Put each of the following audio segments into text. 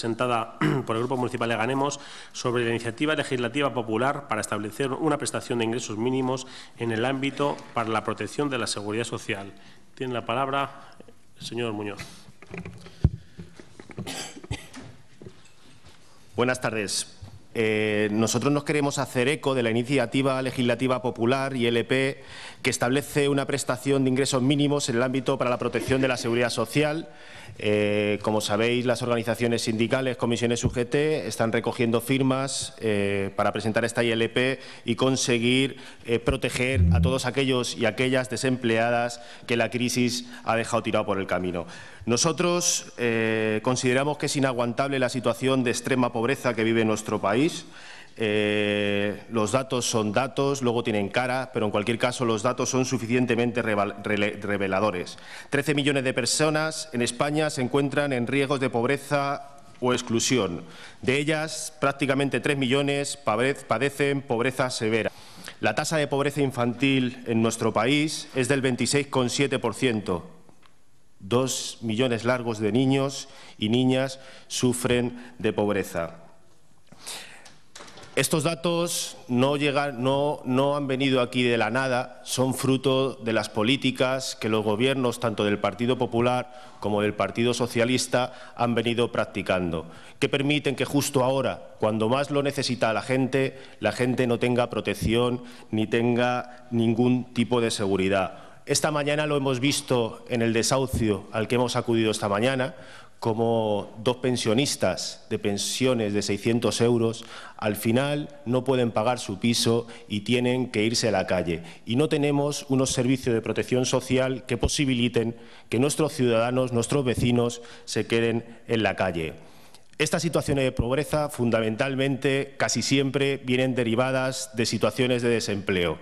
presentada por el Grupo Municipal de Ganemos sobre la iniciativa legislativa popular para establecer una prestación de ingresos mínimos en el ámbito para la protección de la seguridad social. Tiene la palabra el señor Muñoz. Buenas tardes. Eh, nosotros nos queremos hacer eco de la iniciativa legislativa popular ILP que establece una prestación de ingresos mínimos en el ámbito para la protección de la seguridad social. Eh, como sabéis, las organizaciones sindicales, comisiones UGT, están recogiendo firmas eh, para presentar esta ILP y conseguir proteger a todos aquellos y aquellas desempleadas que la crisis ha dejado tirado por el camino. Nosotros consideramos que es inaguantable la situación de extrema pobreza que vive nuestro país eh, los datos son datos, luego tienen cara, pero en cualquier caso los datos son suficientemente reveladores. 13 millones de personas en España se encuentran en riesgos de pobreza o exclusión. De ellas, prácticamente 3 millones padecen pobreza severa. La tasa de pobreza infantil en nuestro país es del 26,7%. Dos millones largos de niños y niñas sufren de pobreza. Estos datos no, han venido aquí de la nada, son fruto de las políticas que los gobiernos, tanto del Partido Popular como del Partido Socialista, han venido practicando, que permiten que justo ahora, cuando más lo necesita la gente, la gente no tenga protección ni tenga ningún tipo de seguridad. Esta mañana lo hemos visto en el desahucio al que hemos acudido esta mañana, como dos pensionistas de pensiones de 600 euros al final no pueden pagar su piso y tienen que irse a la calle. Y no tenemos unos servicios de protección social que posibiliten que nuestros ciudadanos, nuestros vecinos, se queden en la calle. Estas situaciones de pobreza fundamentalmente casi siempre vienen derivadas de situaciones de desempleo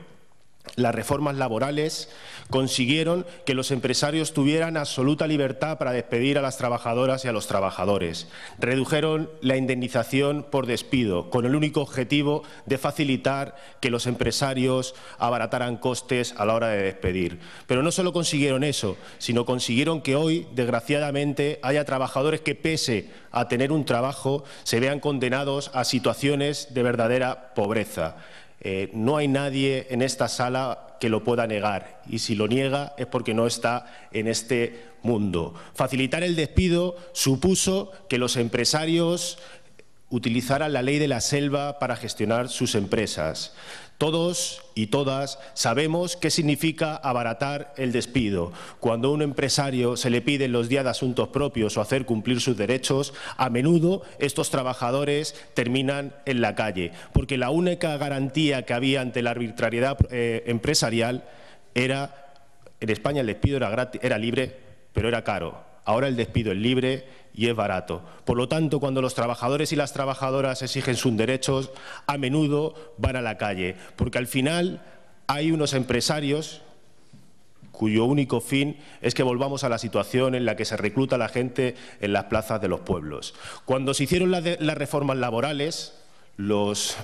las reformas laborales consiguieron que los empresarios tuvieran absoluta libertad para despedir a las trabajadoras y a los trabajadores. Redujeron la indemnización por despido con el único objetivo de facilitar que los empresarios abarataran costes a la hora de despedir. Pero no solo consiguieron eso, sino consiguieron que hoy, desgraciadamente, haya trabajadores que pese a tener un trabajo se vean condenados a situaciones de verdadera pobreza. Eh, no hay nadie en esta sala que lo pueda negar y si lo niega es porque no está en este mundo. Facilitar el despido supuso que los empresarios utilizaran la ley de la selva para gestionar sus empresas. Todos y todas sabemos qué significa abaratar el despido. Cuando a un empresario se le pide los días de asuntos propios o hacer cumplir sus derechos, a menudo estos trabajadores terminan en la calle, porque la única garantía que había ante la arbitrariedad eh, empresarial era, en España el despido era libre, pero era caro Ahora el despido es libre y es barato. Por lo tanto, cuando los trabajadores y las trabajadoras exigen sus derechos, a menudo van a la calle, porque al final hay unos empresarios cuyo único fin es que volvamos a la situación en la que se recluta la gente en las plazas de los pueblos. Cuando se hicieron las reformas laborales, los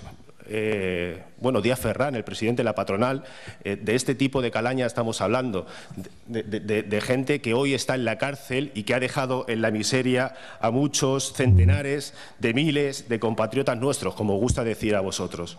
eh, bueno, Díaz Ferrán, el presidente de la patronal, eh, de este tipo de calaña estamos hablando, de, gente que hoy está en la cárcel y que ha dejado en la miseria a muchos centenares de miles de compatriotas nuestros, como gusta decir a vosotros.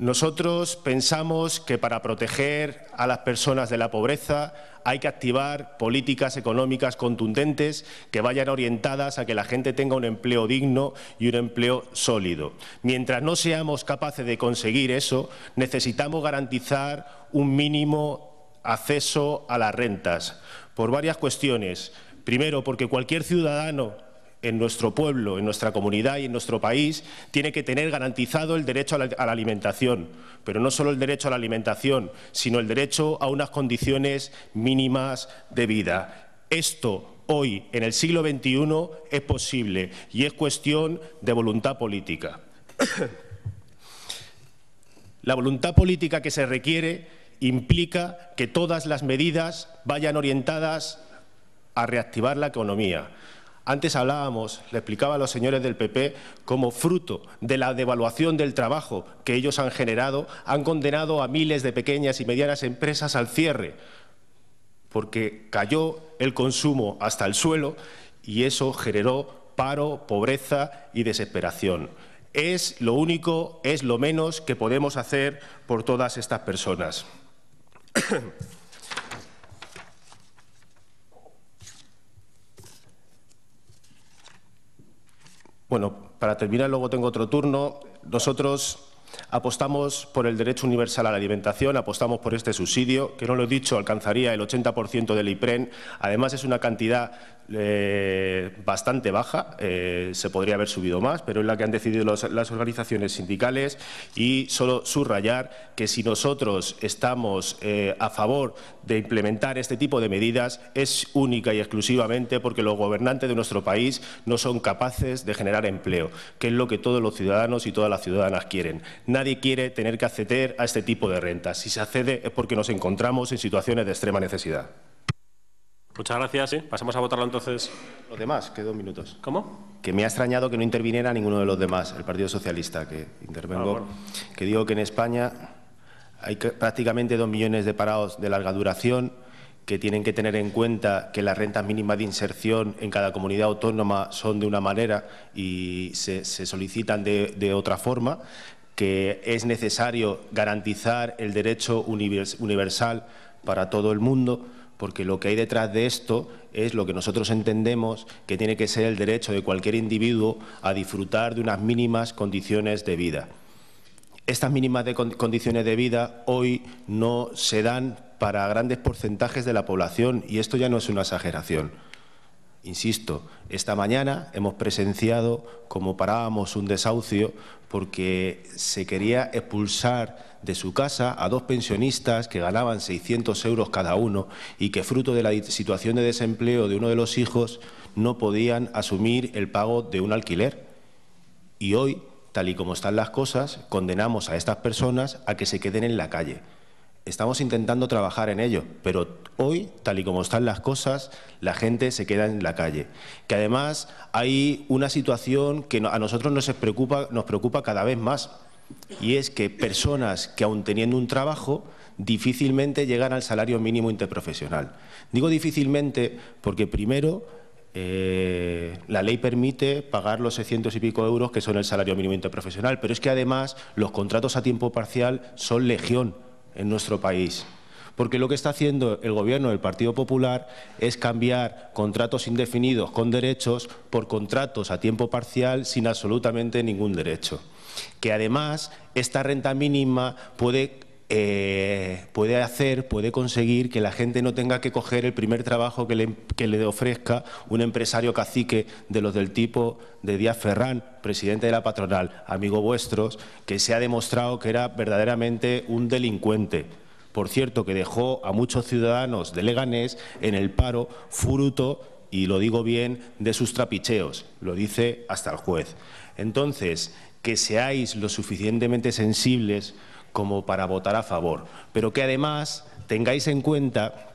Nosotros pensamos que para proteger a las personas de la pobreza hay que activar políticas económicas contundentes que vayan orientadas a que la gente tenga un empleo digno y un empleo sólido. Mientras no seamos capaces de conseguir eso, necesitamos garantizar un mínimo acceso a las rentas por varias cuestiones. Primero, porque cualquier ciudadano en nuestro pueblo, en nuestra comunidad y en nuestro país, tiene que tener garantizado el derecho a la, alimentación, pero no solo el derecho a la alimentación, sino el derecho a unas condiciones mínimas de vida. Esto hoy, en el siglo XXI, es posible y es cuestión de voluntad política. la voluntad política que se requiere implica que todas las medidas vayan orientadas a reactivar la economía, antes hablábamos, le explicaba a los señores del PP como fruto de la devaluación del trabajo que ellos han generado, han condenado a miles de pequeñas y medianas empresas al cierre, porque cayó el consumo hasta el suelo y eso generó paro, pobreza y desesperación. Es lo único, es lo menos que podemos hacer por todas estas personas. Bueno, para terminar, luego tengo otro turno. Nosotros apostamos por el derecho universal a la alimentación, apostamos por este subsidio, que no lo he dicho, alcanzaría el 80% del IPREN. Además, es una cantidad eh, bastante baja, eh, se podría haber subido más, pero es la que han decidido las organizaciones sindicales y solo subrayar que si nosotros estamos eh, a favor de implementar este tipo de medidas es única y exclusivamente porque los gobernantes de nuestro país no son capaces de generar empleo, que es lo que todos los ciudadanos y todas las ciudadanas quieren. Nadie quiere tener que acceder a este tipo de rentas. Si se accede es porque nos encontramos en situaciones de extrema necesidad. Muchas gracias. Pasamos a votarlo entonces. Los demás, que dos minutos. ¿Cómo? Que me ha extrañado que no interviniera ninguno de los demás, el Partido Socialista, que intervengo, ah, que digo que en España hay prácticamente dos millones de parados de larga duración que tienen que tener en cuenta que las rentas mínimas de inserción en cada comunidad autónoma son de una manera y se, se solicitan de, de otra forma, que es necesario garantizar el derecho universal para todo el mundo porque lo que hay detrás de esto es lo que nosotros entendemos que tiene que ser el derecho de cualquier individuo a disfrutar de unas mínimas condiciones de vida. Estas mínimas condiciones de vida hoy no se dan para grandes porcentajes de la población y esto ya no es una exageración. Insisto, esta mañana hemos presenciado como parábamos un desahucio porque se quería expulsar de su casa a dos pensionistas que ganaban 600 euros cada uno y que fruto de la situación de desempleo de uno de los hijos no podían asumir el pago de un alquiler. Y hoy, tal y como están las cosas, condenamos a estas personas a que se queden en la calle estamos intentando trabajar en ello, pero hoy, tal y como están las cosas, la gente se queda en la calle. Que además hay una situación que a nosotros nos preocupa, nos preocupa cada vez más, y es que personas que aun teniendo un trabajo difícilmente llegan al salario mínimo interprofesional. Digo difícilmente porque primero eh, la ley permite pagar los 600 y pico euros que son el salario mínimo interprofesional, pero es que además los contratos a tiempo parcial son legión en nuestro país. Porque lo que está haciendo el gobierno del Partido Popular es cambiar contratos indefinidos con derechos por contratos a tiempo parcial sin absolutamente ningún derecho. Que además esta renta mínima puede eh, puede hacer, puede conseguir que la gente no tenga que coger el primer trabajo que le, ofrezca un empresario cacique de los del tipo de Díaz Ferrán, presidente de la patronal, amigo vuestros, que se ha demostrado que era verdaderamente un delincuente. Por cierto, que dejó a muchos ciudadanos de Leganés en el paro fruto, y lo digo bien, de sus trapicheos, lo dice hasta el juez. Entonces, que seáis lo suficientemente sensibles como para votar a favor, pero que además tengáis en cuenta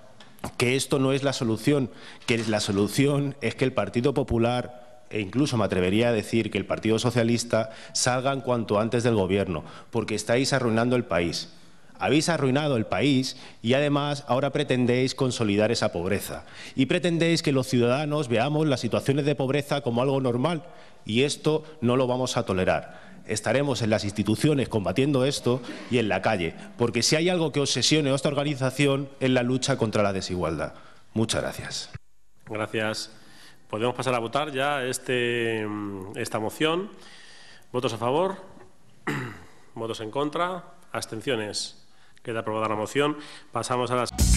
que esto no es la solución, que la solución es que el Partido Popular e incluso me atrevería a decir que el Partido Socialista salgan cuanto antes del Gobierno, porque estáis arruinando el país. Habéis arruinado el país y además ahora pretendéis consolidar esa pobreza. Y pretendéis que los ciudadanos veamos las situaciones de pobreza como algo normal y esto no lo vamos a tolerar estaremos en las instituciones combatiendo esto y en la calle, porque si hay algo que obsesione a esta organización es la lucha contra la desigualdad. Muchas gracias. Gracias. Podemos pasar a votar ya este, mm, esta moción. ¿Votos a favor? ¿Votos en contra? ¿Abstenciones? Queda aprobada la moción. Pasamos a las.